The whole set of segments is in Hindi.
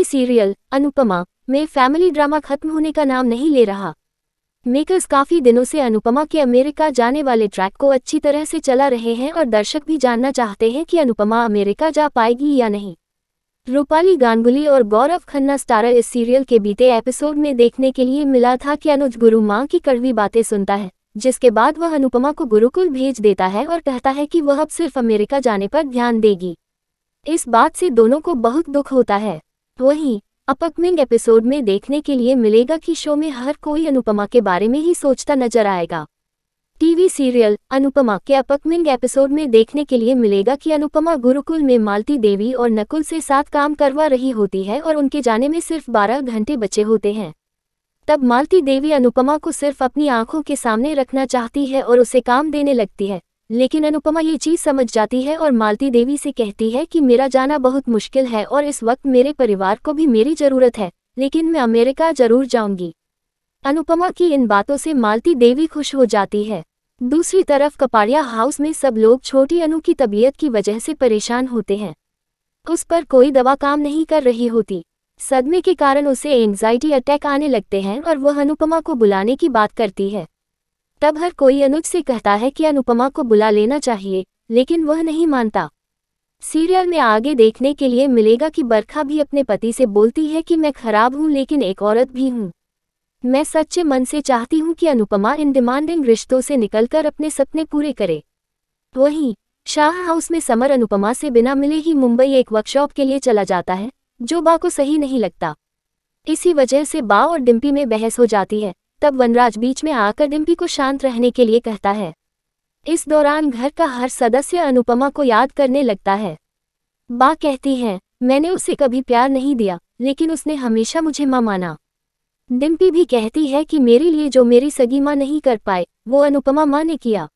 टीवी सीरियल अनुपमा में फैमिली ड्रामा खत्म होने का नाम नहीं ले रहा मेकर्स काफी दिनों से अनुपमा के अमेरिका जाने वाले ट्रैक को अच्छी तरह से चला रहे हैं और दर्शक भी जानना चाहते हैं कि अनुपमा अमेरिका जा पाएगी या नहीं रूपाली गांगुली और गौरव खन्ना स्टारर इस सीरियल के बीते एपिसोड में देखने के लिए मिला था कि अनुज गुरु माँ की कड़वी बातें सुनता है जिसके बाद वह अनुपमा को गुरुकुल भेज देता है और कहता है कि वह अब सिर्फ अमेरिका जाने पर ध्यान देगी इस बात से दोनों को बहुत दुख होता है वही अपकमिंग एपिसोड में देखने के लिए मिलेगा कि शो में हर कोई अनुपमा के बारे में ही सोचता नजर आएगा टीवी सीरियल अनुपमा के अपकमिंग एपिसोड में देखने के लिए मिलेगा कि अनुपमा गुरुकुल में मालती देवी और नकुल से साथ काम करवा रही होती है और उनके जाने में सिर्फ 12 घंटे बचे होते हैं तब मालती देवी अनुपमा को सिर्फ अपनी आंखों के सामने रखना चाहती है और उसे काम देने लगती है लेकिन अनुपमा ये चीज समझ जाती है और मालती देवी से कहती है कि मेरा जाना बहुत मुश्किल है और इस वक्त मेरे परिवार को भी मेरी जरूरत है लेकिन मैं अमेरिका जरूर जाऊंगी अनुपमा की इन बातों से मालती देवी खुश हो जाती है दूसरी तरफ कपाड़िया हाउस में सब लोग छोटी अनु की तबीयत की वजह से परेशान होते हैं उस पर कोई दवा काम नहीं कर रही होती सदमे के कारण उसे एंजाइटी अटैक आने लगते हैं और वह अनुपमा को बुलाने की बात करती है तब हर कोई अनुज से कहता है कि अनुपमा को बुला लेना चाहिए लेकिन वह नहीं मानता सीरियल में आगे देखने के लिए मिलेगा कि बरखा भी अपने पति से बोलती है कि मैं खराब हूं लेकिन एक औरत भी हूँ मैं सच्चे मन से चाहती हूँ कि अनुपमा इन डिमांडिंग रिश्तों से निकलकर अपने सपने पूरे करे वहीं शाह हाउस में समर अनुपमा से बिना मिले ही मुंबई एक वर्कशॉप के लिए चला जाता है जो बा को सही नहीं लगता इसी वजह से बा और डिम्पी में बहस हो जाती है तब वनराज बीच में आकर डिम्पी को शांत रहने के लिए कहता है इस दौरान घर का हर सदस्य अनुपमा को याद करने लगता है बा कहती है मैंने उसे कभी प्यार नहीं दिया लेकिन उसने हमेशा मुझे माँ माना डिम्पी भी कहती है कि मेरे लिए जो मेरी सगी माँ नहीं कर पाए वो अनुपमा माँ ने किया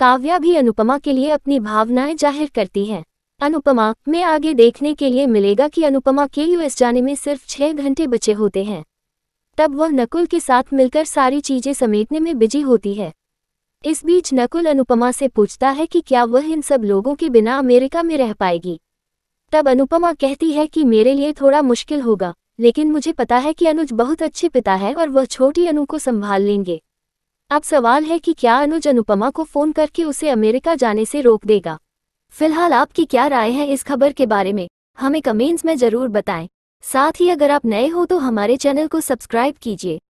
काव्या भी अनुपमा के लिए अपनी भावनाएं जाहिर करती है अनुपमा में आगे देखने के लिए मिलेगा कि अनुपमा के यूएस जाने में सिर्फ छह घंटे बचे होते हैं तब वह नकुल के साथ मिलकर सारी चीजें समेटने में बिजी होती है इस बीच नकुल अनुपमा से पूछता है कि क्या वह इन सब लोगों के बिना अमेरिका में रह पाएगी तब अनुपमा कहती है कि मेरे लिए थोड़ा मुश्किल होगा लेकिन मुझे पता है कि अनुज बहुत अच्छे पिता है और वह छोटी अनु को संभाल लेंगे अब सवाल है कि क्या अनुज अनुपमा को फ़ोन करके उसे अमेरिका जाने से रोक देगा फिलहाल आपकी क्या राय है इस खबर के बारे में हमें कमेंट्स में ज़रूर बताएं साथ ही अगर आप नए हो तो हमारे चैनल को सब्सक्राइब कीजिए